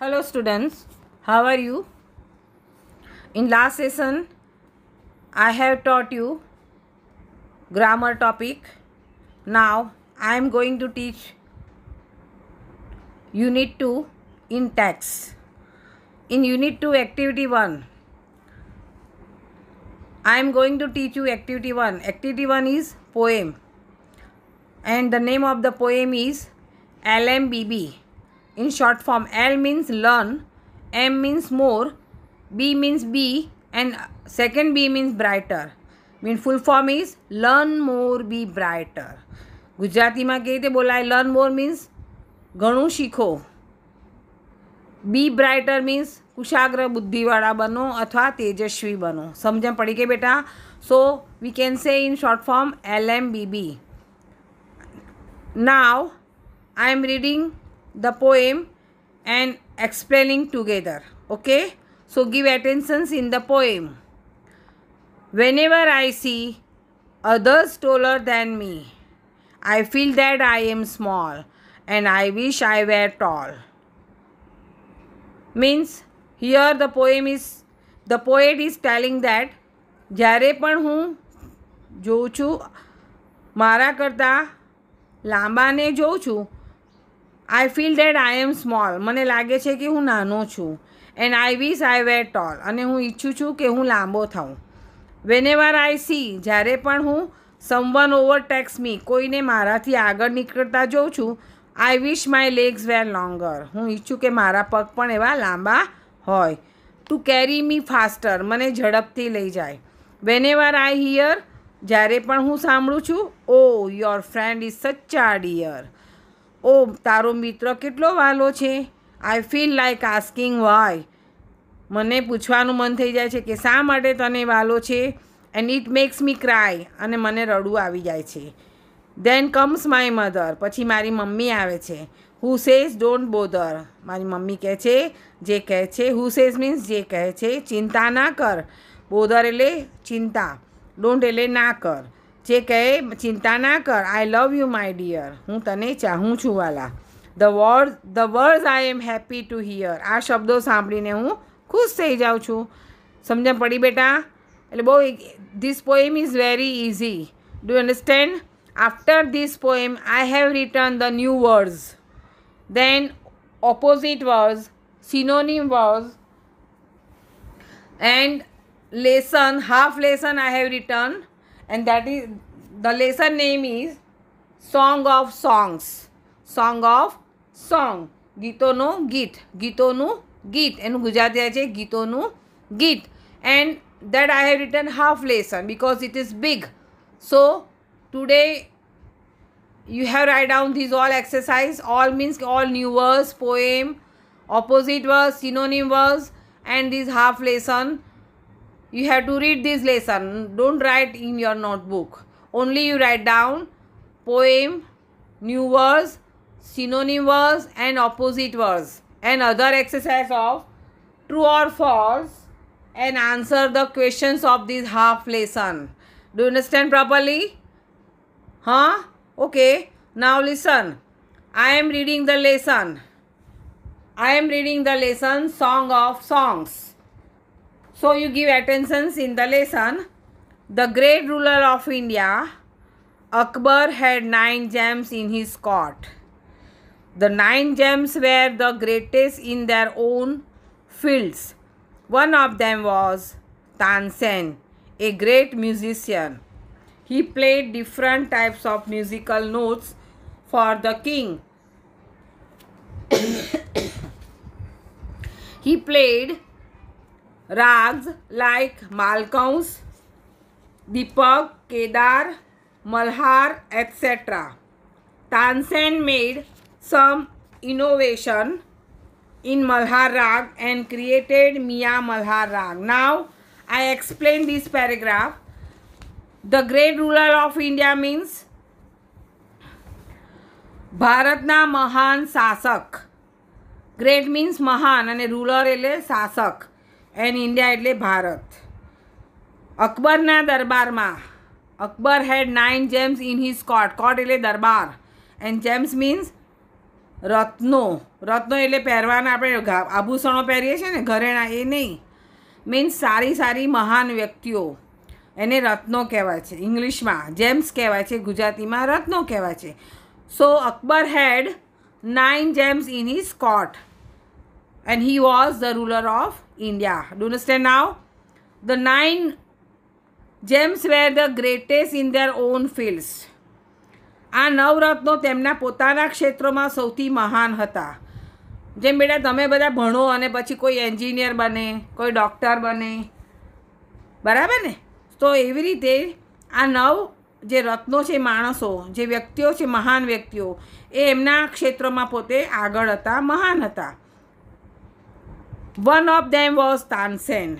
hello students how are you in last session i have taught you grammar topic now i am going to teach unit 2 in text in unit 2 activity 1 i am going to teach you activity 1 activity 1 is poem and the name of the poem is lmbb in short form L means learn, M means more, B means be and second B means brighter. Mean full form is learn more be brighter. ગુજરાતીમાં કઈ રીતે બોલાય learn મોર means ઘણું શીખો બી brighter means કુશાગ્ર બુદ્ધિવાળા બનો અથવા તેજસ્વી બનો સમજણ પડી કે બેટા so we can say in short form L M B B now I am reading the poem and explaining together. Okay. So give attentions in the poem. Whenever I see others taller than me, I feel that I am small and I wish I were tall. Means here the poem is the poet is telling that જ્યારે પણ હું જોઉં છું મારા કરતાં લાંબાને જોઉં છું I feel that I am small મને લાગે છે કે હું નાનો છું and I wish I wear toll અને હું ઈચ્છું છું કે હું લાંબો થઉં થાઉં વેનેવર આઈ સી જ્યારે પણ હું સમવન ઓવર ટેક્સ મી કોઈને મારાથી આગળ નીકળતા જોઉં છું I wish my legs were longer હું ઈચ્છું કે મારા પગ પણ એવા લાંબા હોય ટુ કેરી મી ફાસ્ટર મને ઝડપથી લઈ જાય વેનેવર આઈ હિયર જ્યારે પણ હું સાંભળું છું O your friend is such dear ઓ તારો મિત્ર કેટલો વાલો છે I feel like asking why મને પૂછવાનું મન થઈ જાય છે કે શા માટે તને વાલો છે and it makes me cry અને મને રડવું આવી જાય છે ધેન કમ્સ માય મધર પછી મારી મમ્મી આવે છે હુ સેઝ ડોન્ટ બોધર મારી મમ્મી કહે છે જે કહે છે હુ સેઝ મીન્સ જે કહે છે ચિંતા ના કર બોધર એટલે ચિંતા ડોન્ટ એટલે ના કર જે કહે ચિંતા ના કર I love you my dear હું તને ચાહું છું વાલા the word the word I am happy to hear આ શબ્દો સાંભળીને હું ખુશ થઈ જાઉં છું સમજણ પડી બેટા એટલે બહુ this poem is very easy to understand after this poem I have return the new words then opposite words synonym words and lesson half lesson I have written and that is the lesson name is song of songs song of song ગીતોનું ગીત git And એનું ગુજરાતી છે ગીતોનું ગીત And that I have written half lesson because it is big. So today you have write down these all exercise. All means all new verse, poem, opposite verse, synonym verse and this half lesson you have to read this lesson don't write in your notebook only you write down poem new words synonym words and opposite words and other exercise of true or false and answer the questions of this half lesson do you understand properly huh okay now listen i am reading the lesson i am reading the lesson song of songs so you give attentions in the lesson. The great ruler of India, Akbar had nine gems in his court. The nine gems were the greatest in their own fields. One of them was Tansen, a great musician. He played different types of musical notes for the king. he played ragas like Malkauns Deepak Kedar Malhar etcetera Tansen made some innovation in Malhar Rag and created Mia Malhar Rag. Now, I explain this paragraph. The great ruler of India means ભારતના મહાન શાસક great means મહાન અને ruler એટલે શાસક and India એટલે ભારત અકબરના દરબારમાં Akbar had nine gems in his court court એટલે દરબાર એન્ડ જેમ્સ મીન્સ રત્નો રત્નો એટલે પહેરવાના આપણે આભૂષણો પહેરીએ છીએ ને ઘરેણા એ નહીં મીન્સ સારી સારી મહાન વ્યક્તિઓ એને રત્નો કહેવાય છે ઇંગ્લિશમાં જેમ્સ કહેવાય છે ગુજરાતીમાં રત્નો કહેવાય છે so Akbar had nine gems in his court and he was the ruler of India. Do you understand now? The nine gems were the greatest in their own fields આ નવરત્નો તેમના પોતાના ક્ષેત્રોમાં સૌથી મહાન હતા જેમ બેટા તમે બધા ભણો અને પછી કોઈ એન્જિનિયર બને કોઈ ડૉક્ટર બને બરાબર ને તો એવી રીતે આ નવ જે રત્નો છે માણસો જે વ્યક્તિઓ છે મહાન વ્યક્તિઓ એ એમના ક્ષેત્રોમાં પોતે આગળ હતા મહાન હતા one of them was Tansen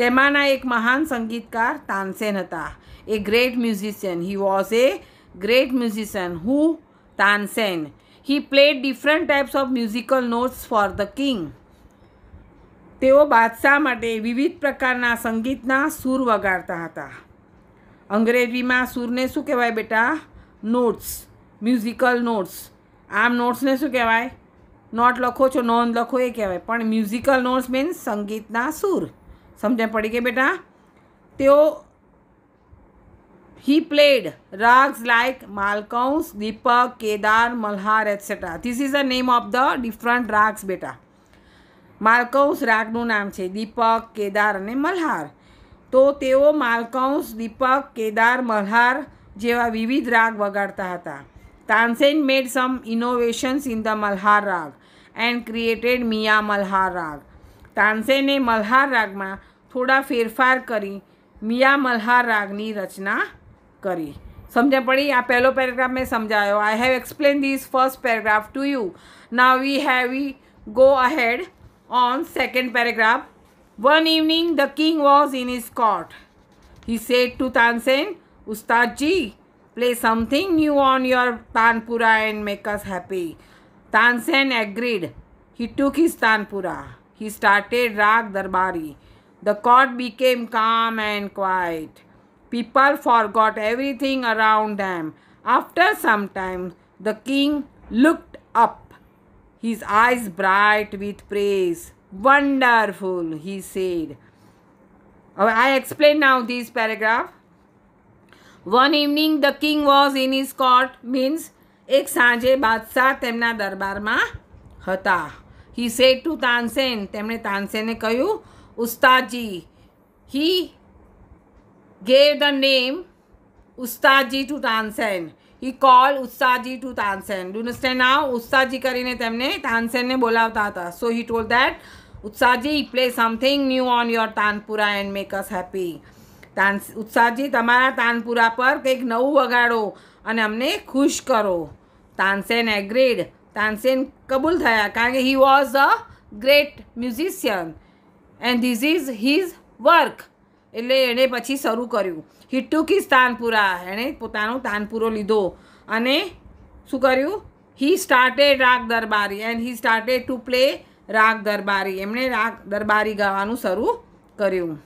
તેમાંના એક મહાન સંગીતકાર તાનસેન હતા a great musician he was a great musician who Tansen he played different types of musical notes for the king તેઓ બાદશાહ માટે વિવિધ પ્રકારના સંગીતના સૂર વગાડતા હતા અંગ્રેજીમાં સૂરને શું કહેવાય બેટા નોટ્સ મ્યુઝિકલ નોટ્સ આમ નોટ્સને શું કહેવાય નોટ લખો છો નોંધ લખો એ કહેવાય પણ મ્યુઝિકલ નોટ્સ મીન્સ સંગીતના સૂર સમજણ પડી કે બેટા તેઓ he played ragas like Malkauns Deepak Kedar Malhar etcetera this is a name of the different ragas બેટા માલકંસ રાગનું નામ છે દીપક કેદાર અને મલ્હાર તો તેઓ માલકંસ દીપક કેદાર મલ્હાર જેવા વિવિધ રાગ વગાડતા હતા Tansen made some innovations in the Malhar raga and created मिया मल्हार राग तानसे ने मल्हार राग में थोड़ा फेरफार कर मिया मल्हार रागनी रचना करी समझ पड़ी आ पहले पेरेग्राफ में समझाया I have explain this first paragraph to you now we have we go ahead on second paragraph one evening the king was in his court he said to Tansen Ustad ji play something new on your tanpura and make us happy Tansen agreed. He took his tanpura. He started Rag Darbari. The court became calm and quiet. People forgot everything around them. After some time, the king looked up, his eyes bright with praise. Wonderful, he said. Oh, I explain now this paragraph. One evening, the king was in his court, means એક સાંજે બાદશાહ તેમના દરબારમાં હતા he said to Tansen તેમણે તાનસેને કહ્યું Ustadji he gave the name Ustadji to Tansen he call Ustadji to Tansen understand now Ustadji કરીને તેમને તાનસેનને બોલાવતા હતા so he told that Ustadji play something new on your tanpura and make us happy તાન ઉત્સાહજી તમારા તાનપુરા પર કંઈક નવું વગાડો અને અમને ખુશ કરો તાનસેન એગ્રેડ તાનસેન કબૂલ થયા કારણ કે he was a great musician and this is his work એટલે એણે પછી શરૂ કર્યું હી ટુક હિઝ તાનપુરા એણે પોતાનો તાનપુરો લીધો અને શું કર્યું he started raga Darbari and he started to play raga Darbari એમણે રાગ દરબારી ગાવાનું શરૂ કર્યું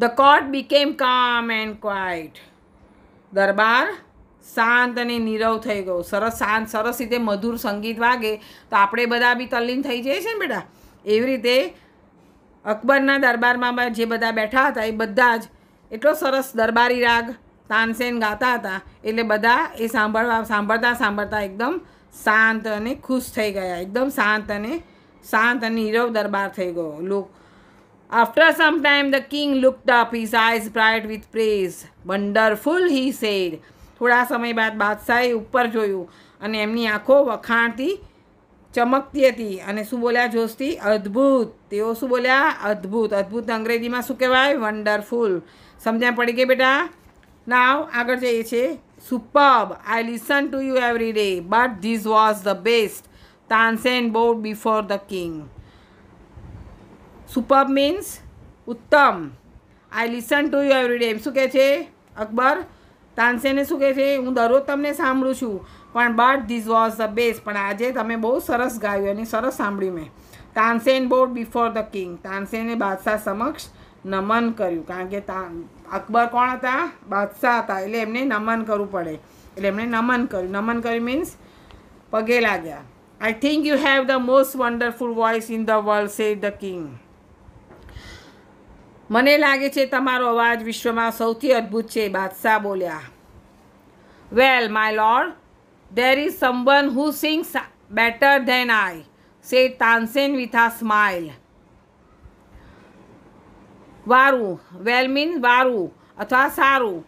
the court became calm and quiet દરબાર શાંત અને નીરવ થઈ ગયો સરસ શાંત સરસ રીતે મધુર સંગીત વાગે તો આપણે બધા બી તલ્લીન થઈ જઈએ છીએ ને બેટા એવી રીતે અકબરના દરબારમાં જે બધા બેઠા હતા એ બધા જ એટલો સરસ દરબારી રાગ તાનસેન ગાતા હતા એટલે બધા એ સાંભળવા સાંભળતા સાંભળતા એકદમ શાંત અને ખુશ થઈ ગયા એકદમ શાંત અને શાંત અને નીરવ દરબાર થઈ ગયો look After some time the king looked up, his eyes bright with praise. Wonderful, he said થોડા સમય બાદ બાદશાહે ઉપર જોયું અને એમની આંખો વખાણથી ચમકતી હતી અને શું બોલ્યા જોશથી અદ્ભુત તેઓ શું બોલ્યા અદ્ભુત અદ્ભુત અંગ્રેજીમાં શું કહેવાય વન્ડરફુલ સમજ્યા પડી ગઈ બેટા નાવ આગળ જઈએ છીએ superb I listen to you every day but this was the best Tansen bowed before the king superb means ઉત્તમ I listen to you every day એમ શું કહે છે અકબર તાનસેને શું કહે છે હું દરરોજ તમને સાંભળું છું પણ but this was the best પણ આજે તમે બહુ સરસ ગાયું અને સરસ સાંભળ્યું મેં Tansen bowed before the king તાનસેને બાદશાહ સમક્ષ નમન કર્યું કારણ કે તા અકબર કોણ હતા બાદશાહ હતા એટલે એમને નમન કરવું પડે એટલે એમણે નમન કર્યું નમન કર્યું મીન્સ પગે લાગ્યા I think you have the most wonderful voice in the world said the king મને લાગે છે તમારો અવાજ વિશ્વમાં સૌથી અદ્ભુત છે બાદશાહ બોલ્યા well my lord there is someone who sings better than I say Tansen with a smile વારું વેલ મીન વારું અથવા સારું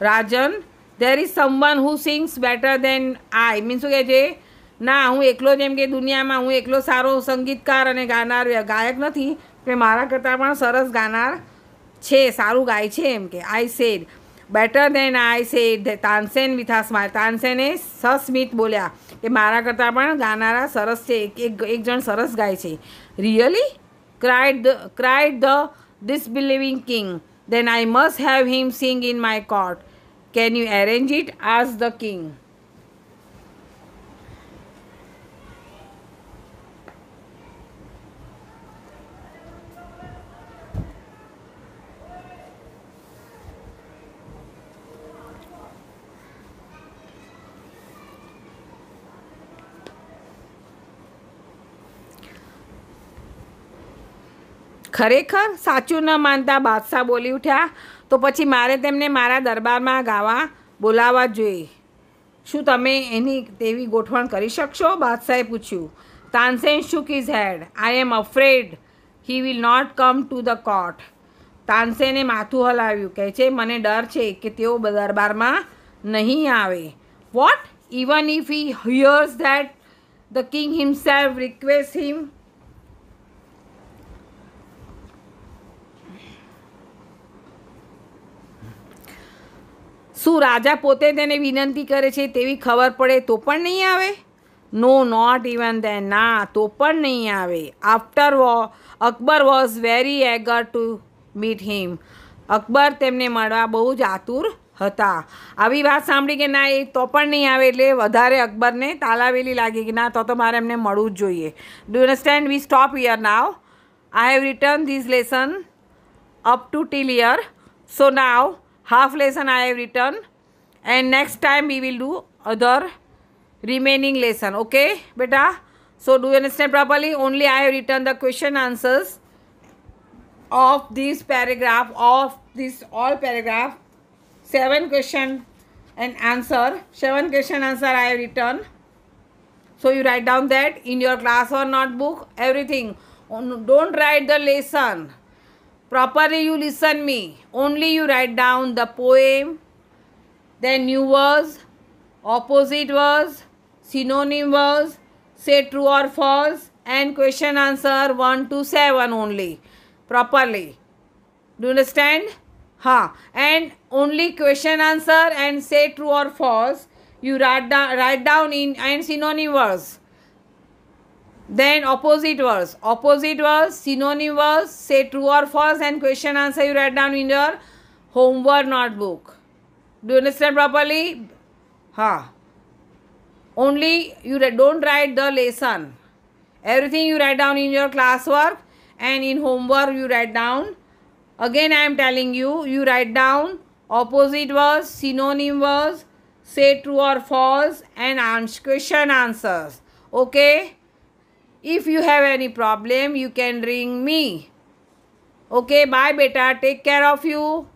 રાજન there is someone who sings better than I means શું કહે છે ના હું એકલો જેમ કે દુનિયામાં હું એકલો સારો સંગીતકાર અને ગાનાર ગાયક નથી કે મારા કરતાં પણ સરસ ગાનાર છે સારું ગાય છે એમ કે I said better than I said Tansen with a smile તાનસેને સસ્મિત બોલ્યા કે મારા કરતાં પણ ગાનારા સરસ છે એક એક જણ સરસ ગાય છે really cried the cried the disbelieving king then I must have him sing in my court can you arrange it આઝ ધ કિંગ ખરેખર સાચું ન માનતા બાદશાહ બોલી ઉઠ્યા તો પછી મારે તેમને મારા દરબારમાં ગાવા બોલાવવા જોઈએ શું તમે એની તેવી ગોઠવણ કરી શકશો બાદશાહે પૂછ્યું Tansen shook his head I am afraid he will not come to the court તાનસેને માથું હલાવ્યું કહે છે મને ડર છે કે તેઓ દરબારમાં નહીં આવે what even if he hears that the king himself request him શું રાજા પોતે તેને વિનંતી કરે છે તેવી ખબર પડે તો પણ નહીં આવે નો નોટ ઇવન ધેન ના તો પણ નહીં આવે after all Akbar was very eager to meet him Akbar તેમને મળવા બહુ જ આતુર હતા આવી વાત સાંભળી કે ના એ તો પણ નહીં આવે એટલે વધારે અકબરને તાલાવેલી લાગી કે ના તો તો મારે એમને મળવું જ જોઈએ do understand we stop here now I have return these lesson up to till here so now half lesson I have written and next time we will do other remaining lesson okay beta so do you understand properly only I have written the question answers of this paragraph of this all paragraph seven question and answer seven question answer I have written so you write down that in your class or notebook everything don't write the lesson properly you listen me only you write down the poem then new words opposite words synonym words say true or false and question answer 1 to 7 only properly do you understand huh and only question answer and say true or false you write down write down in and synonym words then opposite words. Opposite words, synonym words, say true or false and question answer you write down in your homework notebook. Do you understand properly? Huh. Only you don't write the lesson. Everything you write down in your classwork and in homework you write down. Again I am telling you, you write down opposite words, synonym words, say true or false and answer question answers. Okay if you have any problem you can ring me okay bye beta take care of you